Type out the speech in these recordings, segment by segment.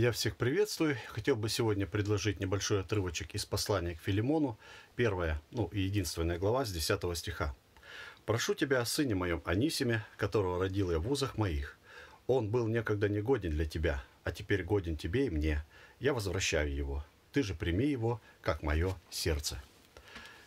Я всех приветствую. Хотел бы сегодня предложить небольшой отрывочек из послания к Филимону, первая, ну и единственная глава с 10 стиха. «Прошу тебя о сыне моем Анисиме, которого родил я в узах моих. Он был некогда негоден для тебя, а теперь годен тебе и мне. Я возвращаю его. Ты же прими его, как мое сердце».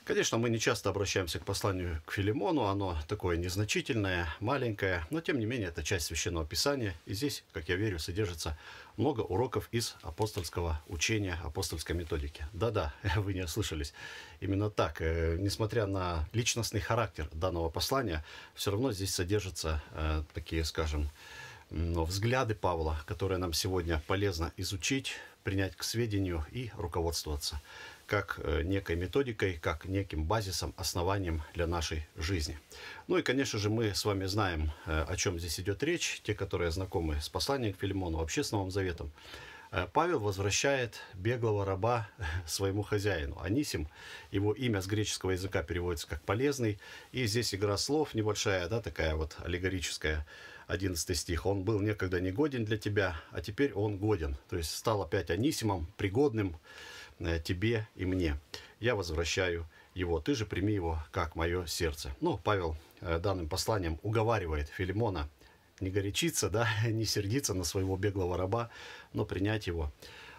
Конечно, мы не часто обращаемся к посланию к Филимону, оно такое незначительное, маленькое, но тем не менее это часть Священного Писания, и здесь, как я верю, содержится много уроков из апостольского учения, апостольской методики. Да-да, вы не ослышались. Именно так, э, несмотря на личностный характер данного послания, все равно здесь содержатся э, такие, скажем, но взгляды Павла, которые нам сегодня полезно изучить, принять к сведению и руководствоваться как э, некой методикой, как неким базисом, основанием для нашей жизни. Ну и, конечно же, мы с вами знаем, э, о чем здесь идет речь. Те, которые знакомы с посланием к Филимону, вообще с Новым Заветом. Э, Павел возвращает беглого раба своему хозяину. Анисим, его имя с греческого языка переводится как «полезный». И здесь игра слов небольшая, да, такая вот аллегорическая, 11 стих. «Он был некогда негоден для тебя, а теперь он годен». То есть стал опять Анисимом, пригодным, Э, тебе и мне. Я возвращаю его, ты же прими его, как мое сердце. Ну, Павел э, данным посланием уговаривает Филимона не горячиться, да, не сердиться на своего беглого раба, но принять его.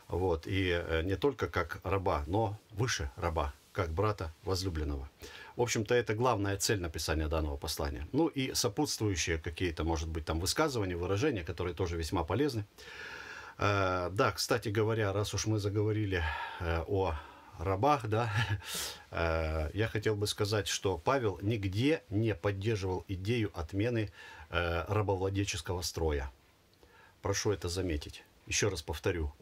Вот, и э, не только как раба, но выше раба, как брата возлюбленного. В общем-то, это главная цель написания данного послания. Ну и сопутствующие какие-то, может быть, там высказывания, выражения, которые тоже весьма полезны. Э, да, кстати говоря, раз уж мы заговорили э, о рабах, да, э, я хотел бы сказать, что Павел нигде не поддерживал идею отмены рабовладельческого строя. Прошу это заметить. Еще раз повторю.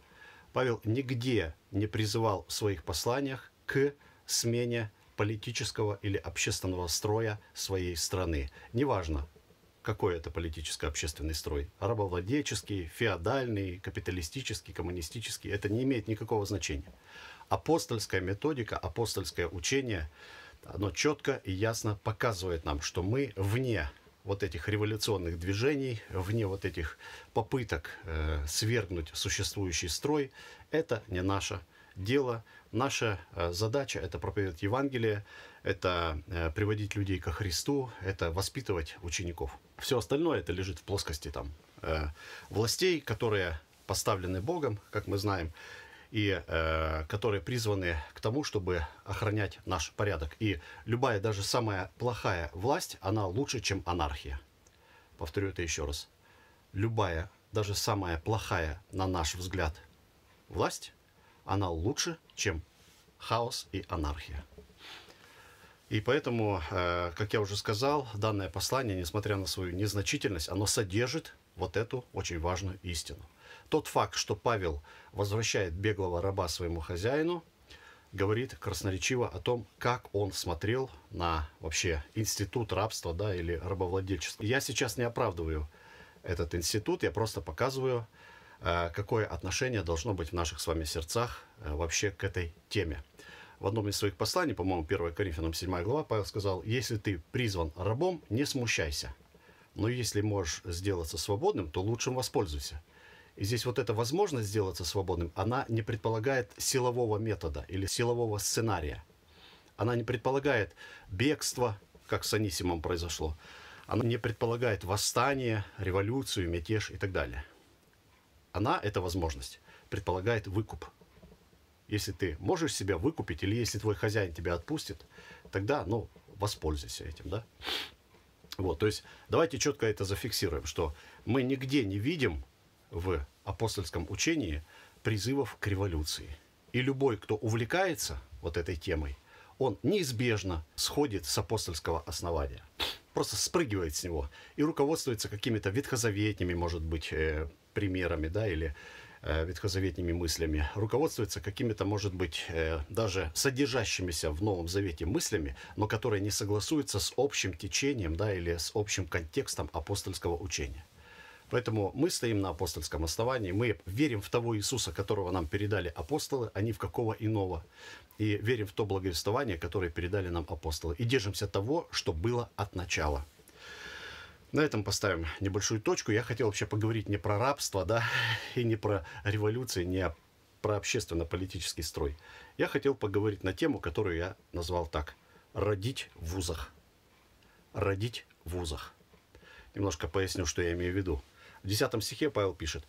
Павел нигде не призывал в своих посланиях к смене политического или общественного строя своей страны. Неважно, какой это политическо-общественный строй? Рабовладельческий, феодальный, капиталистический, коммунистический. Это не имеет никакого значения. Апостольская методика, апостольское учение, оно четко и ясно показывает нам, что мы вне вот этих революционных движений, вне вот этих попыток э, свергнуть существующий строй. Это не наша дело. Наша э, задача – это проповедовать Евангелие, это э, приводить людей ко Христу, это воспитывать учеников. Все остальное это лежит в плоскости там э, властей, которые поставлены Богом, как мы знаем, и э, которые призваны к тому, чтобы охранять наш порядок. И любая, даже самая плохая власть, она лучше, чем анархия. Повторю это еще раз. Любая, даже самая плохая, на наш взгляд, власть она лучше, чем хаос и анархия. И поэтому, э, как я уже сказал, данное послание, несмотря на свою незначительность, оно содержит вот эту очень важную истину. Тот факт, что Павел возвращает беглого раба своему хозяину, говорит красноречиво о том, как он смотрел на вообще институт рабства да, или рабовладельчества. Я сейчас не оправдываю этот институт, я просто показываю а, какое отношение должно быть в наших с вами сердцах э, вообще к этой теме. В одном из своих посланий, по-моему, 1 Коринфянам 7 глава, Павел сказал, если ты призван рабом, не смущайся. Но если можешь сделаться свободным, то лучшим воспользуйся. И здесь вот эта возможность сделаться свободным, она не предполагает силового метода или силового сценария. Она не предполагает бегства, как с Анисимом произошло. Она не предполагает восстание, революцию, мятеж и так далее она, эта возможность, предполагает выкуп. Если ты можешь себя выкупить, или если твой хозяин тебя отпустит, тогда, ну, воспользуйся этим, да? Вот, то есть давайте четко это зафиксируем, что мы нигде не видим в апостольском учении призывов к революции. И любой, кто увлекается вот этой темой, он неизбежно сходит с апостольского основания. Просто спрыгивает с него и руководствуется какими-то ветхозаветными, может быть, э, примерами, да, или э, ветхозаветными мыслями, руководствуется какими-то, может быть, э, даже содержащимися в Новом Завете мыслями, но которые не согласуются с общим течением да, или с общим контекстом апостольского учения. Поэтому мы стоим на апостольском основании, мы верим в того Иисуса, которого нам передали апостолы, а не в какого иного. И верим в то благовествование, которое передали нам апостолы. И держимся того, что было от начала – на этом поставим небольшую точку. Я хотел вообще поговорить не про рабство, да, и не про революции, не про общественно-политический строй. Я хотел поговорить на тему, которую я назвал так. Родить в вузах. Родить в вузах. Немножко поясню, что я имею в виду. В 10 стихе Павел пишет.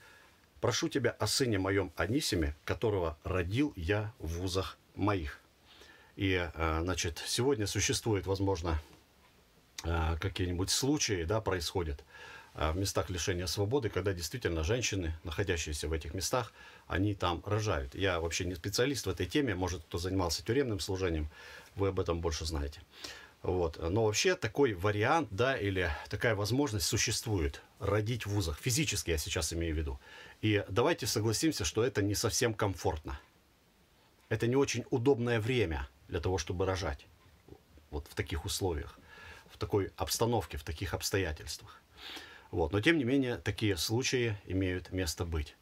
«Прошу тебя о сыне моем Анисиме, которого родил я в вузах моих». И, э, значит, сегодня существует, возможно, а, какие-нибудь случаи да, происходят а, в местах лишения свободы, когда действительно женщины, находящиеся в этих местах, они там рожают. Я вообще не специалист в этой теме, может, кто занимался тюремным служением, вы об этом больше знаете. Вот. Но вообще такой вариант, да, или такая возможность существует. Родить в вузах. Физически я сейчас имею в виду. И давайте согласимся, что это не совсем комфортно. Это не очень удобное время для того, чтобы рожать. Вот в таких условиях в такой обстановке, в таких обстоятельствах. Вот. Но тем не менее, такие случаи имеют место быть.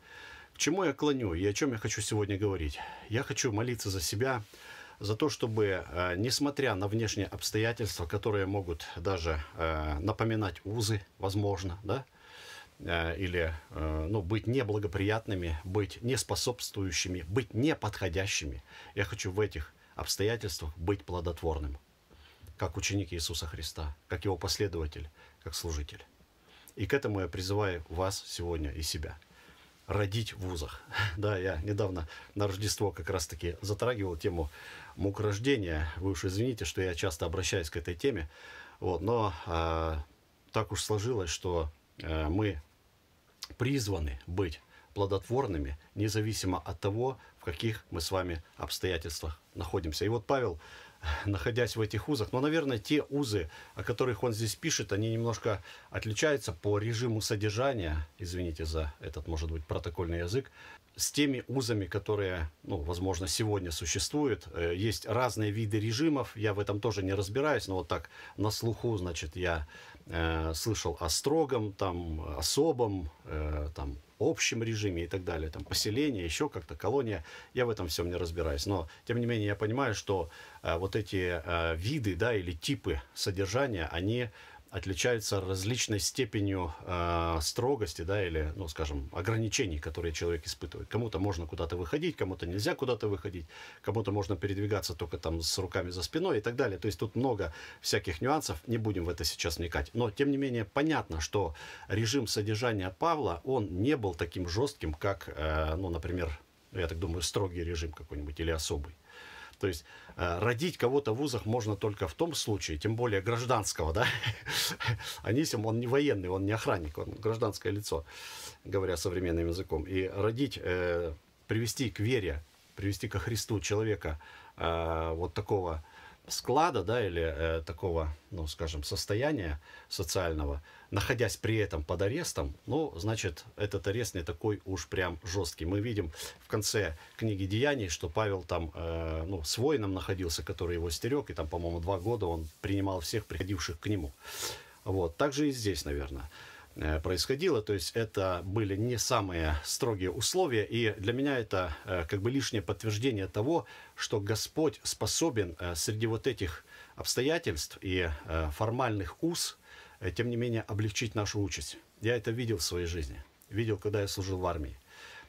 К чему я клоню и о чем я хочу сегодня говорить? Я хочу молиться за себя, за то, чтобы, э, несмотря на внешние обстоятельства, которые могут даже э, напоминать узы, возможно, да, э, или ну, быть неблагоприятными, быть неспособствующими, быть неподходящими, я хочу в этих обстоятельствах быть плодотворным как ученик Иисуса Христа, как его последователь, как служитель. И к этому я призываю вас сегодня и себя. Родить в вузах. Да, я недавно на Рождество как раз-таки затрагивал тему мук рождения. Вы уж извините, что я часто обращаюсь к этой теме. Вот, но э, так уж сложилось, что э, мы призваны быть плодотворными, независимо от того, в каких мы с вами обстоятельствах находимся. И вот Павел находясь в этих узах. Но, наверное, те узы, о которых он здесь пишет, они немножко отличаются по режиму содержания, извините за этот, может быть, протокольный язык, с теми узами, которые, ну, возможно, сегодня существуют. Э, есть разные виды режимов, я в этом тоже не разбираюсь, но вот так на слуху, значит, я э, слышал о строгом, там, особом, э, там, общем режиме и так далее, там поселение, еще как-то колония, я в этом всем не разбираюсь. Но, тем не менее, я понимаю, что э, вот эти э, виды, да, или типы содержания, они отличаются различной степенью э, строгости, да, или, ну, скажем, ограничений, которые человек испытывает. Кому-то можно куда-то выходить, кому-то нельзя куда-то выходить, кому-то можно передвигаться только там с руками за спиной и так далее. То есть тут много всяких нюансов, не будем в это сейчас вникать. Но, тем не менее, понятно, что режим содержания Павла, он не был таким жестким, как, э, ну, например, я так думаю, строгий режим какой-нибудь или особый. То есть э, родить кого-то в вузах можно только в том случае, тем более гражданского, да? Анисим, он не военный, он не охранник, он гражданское лицо, говоря современным языком. И родить, э, привести к вере, привести ко Христу человека э, вот такого склада, да, или э, такого, ну, скажем, состояния социального, находясь при этом под арестом, ну, значит, этот арест не такой уж прям жесткий. Мы видим в конце книги «Деяний», что Павел там, э, ну, с воином находился, который его стерег, и там, по-моему, два года он принимал всех приходивших к нему. Вот, так же и здесь, наверное. Э, происходило. То есть это были не самые строгие условия. И для меня это э, как бы лишнее подтверждение того, что Господь способен э, среди вот этих обстоятельств и формальных уз, тем не менее, облегчить нашу участь. Я это видел в своей жизни. Видел, когда я служил в армии.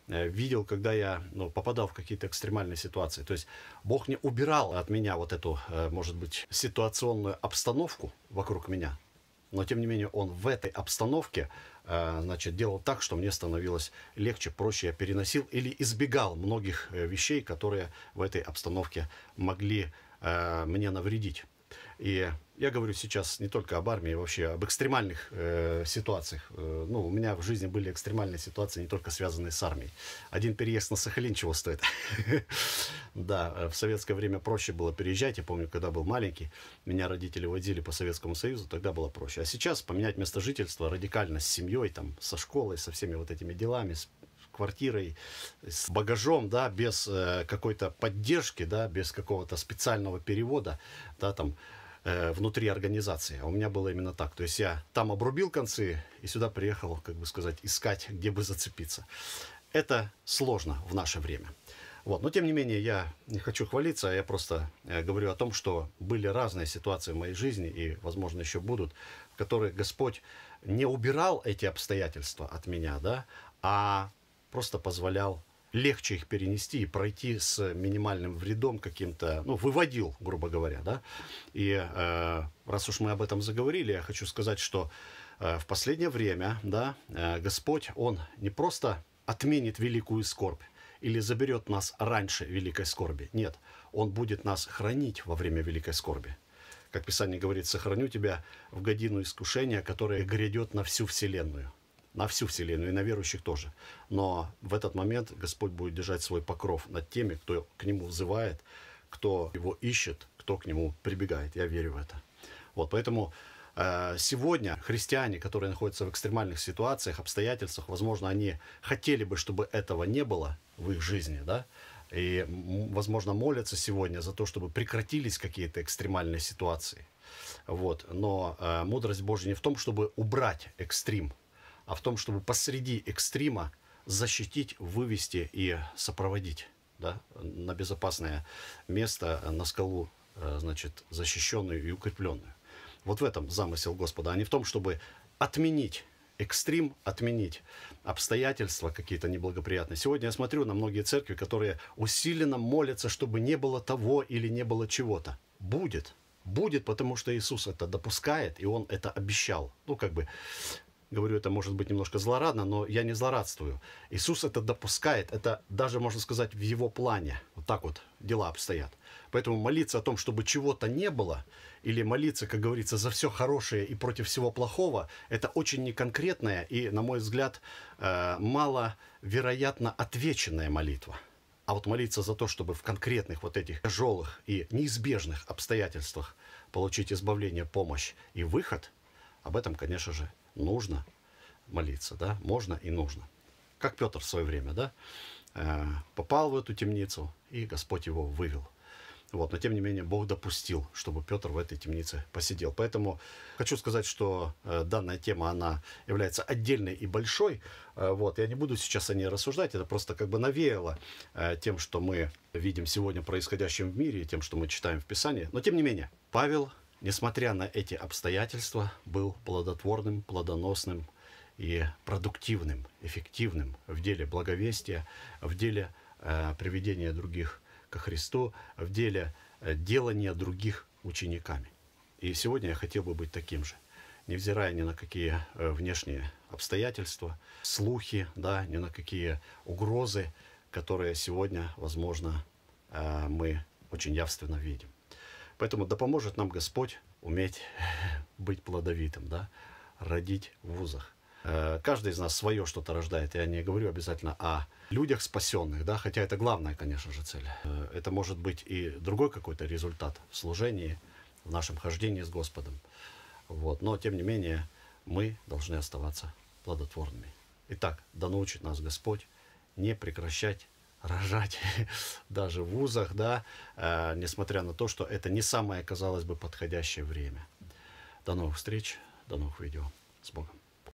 Видел, когда я ну, попадал в какие-то экстремальные ситуации. То есть Бог не убирал от меня вот эту, может быть, ситуационную обстановку вокруг меня – но тем не менее он в этой обстановке э, значит, делал так, что мне становилось легче, проще, я переносил или избегал многих э, вещей, которые в этой обстановке могли э, мне навредить. И я говорю сейчас не только об армии, вообще об экстремальных э, ситуациях. Э, ну, у меня в жизни были экстремальные ситуации, не только связанные с армией. Один переезд на Сахалин чего стоит. Да, э, в советское время проще было переезжать. Я помню, когда был маленький, меня родители водили по Советскому Союзу, тогда было проще. А сейчас поменять место жительства радикально с семьей, там, со школой, со всеми вот этими делами, с квартирой, с багажом, да, без э, какой-то поддержки, да, без какого-то специального перевода, да, там, Э, внутри организации. А у меня было именно так. То есть я там обрубил концы и сюда приехал, как бы сказать, искать, где бы зацепиться. Это сложно в наше время. Вот. Но тем не менее, я не хочу хвалиться, а я просто э, говорю о том, что были разные ситуации в моей жизни и, возможно, еще будут, в которых Господь не убирал эти обстоятельства от меня, да, а просто позволял легче их перенести и пройти с минимальным вредом каким-то, ну, выводил, грубо говоря, да. И э, раз уж мы об этом заговорили, я хочу сказать, что э, в последнее время, да, э, Господь, Он не просто отменит великую скорбь или заберет нас раньше великой скорби. Нет, Он будет нас хранить во время великой скорби как Писание говорит, сохраню тебя в годину искушения, которое грядет на всю вселенную на всю вселенную и на верующих тоже. Но в этот момент Господь будет держать свой покров над теми, кто к Нему взывает, кто его ищет, кто к Нему прибегает. Я верю в это. Вот, поэтому э, Сегодня христиане, которые находятся в экстремальных ситуациях, обстоятельствах, возможно, они хотели бы, чтобы этого не было в их жизни, да, и, возможно, молятся сегодня за то, чтобы прекратились какие-то экстремальные ситуации. Вот. Но э, мудрость Божья не в том, чтобы убрать экстрим, а в том, чтобы посреди экстрима защитить, вывести и сопроводить да, на безопасное место, э, на скалу, э, значит, защищенную и укрепленную. Вот в этом замысел Господа, а не в том, чтобы отменить экстрим, отменить обстоятельства какие-то неблагоприятные. Сегодня я смотрю на многие церкви, которые усиленно молятся, чтобы не было того или не было чего-то. Будет. Будет, потому что Иисус это допускает, и Он это обещал. Ну, как бы говорю это, может быть, немножко злорадно, но я не злорадствую. Иисус это допускает, это даже, можно сказать, в его плане. Вот так вот дела обстоят. Поэтому молиться о том, чтобы чего-то не было, или молиться, как говорится, за все хорошее и против всего плохого, это очень неконкретная и, на мой взгляд, э, маловероятно отвеченная молитва. А вот молиться за то, чтобы в конкретных вот этих тяжелых и неизбежных обстоятельствах получить избавление, помощь и выход, об этом, конечно же, нужно молиться, да, можно и нужно. Как Петр в свое время, да, э, попал в эту темницу, и Господь его вывел. Вот, но тем не менее Бог допустил, чтобы Петр в этой темнице посидел. Поэтому хочу сказать, что э, данная тема, она является отдельной и большой. Э, вот, я не буду сейчас о ней рассуждать, это просто как бы навеяло тем, что мы видим сегодня происходящим в мире, тем, что мы читаем в Писании. Но тем не менее, Павел несмотря на эти обстоятельства, был плодотворным, плодоносным и продуктивным, эффективным в деле благовестия, в деле э, приведения других ко Христу, в деле э, делания других учениками. И сегодня я хотел бы быть таким же, невзирая ни на какие э, внешние обстоятельства, слухи, да, ни на какие угрозы, которые сегодня, возможно, э, мы очень явственно видим. Поэтому да поможет нам Господь уметь быть плодовитым, да, родить в вузах. Э, каждый из нас свое что-то рождает. Я не говорю обязательно о людях спасенных, да, хотя это главная, конечно же, цель. Э, это может быть и другой какой-то результат в служении, в нашем хождении с Господом. Вот. Но, тем не менее, мы должны оставаться плодотворными. Итак, да научит нас Господь не прекращать рожать даже в вузах, да, э, несмотря на то, что это не самое, казалось бы, подходящее время. До новых встреч, до новых видео. С Богом.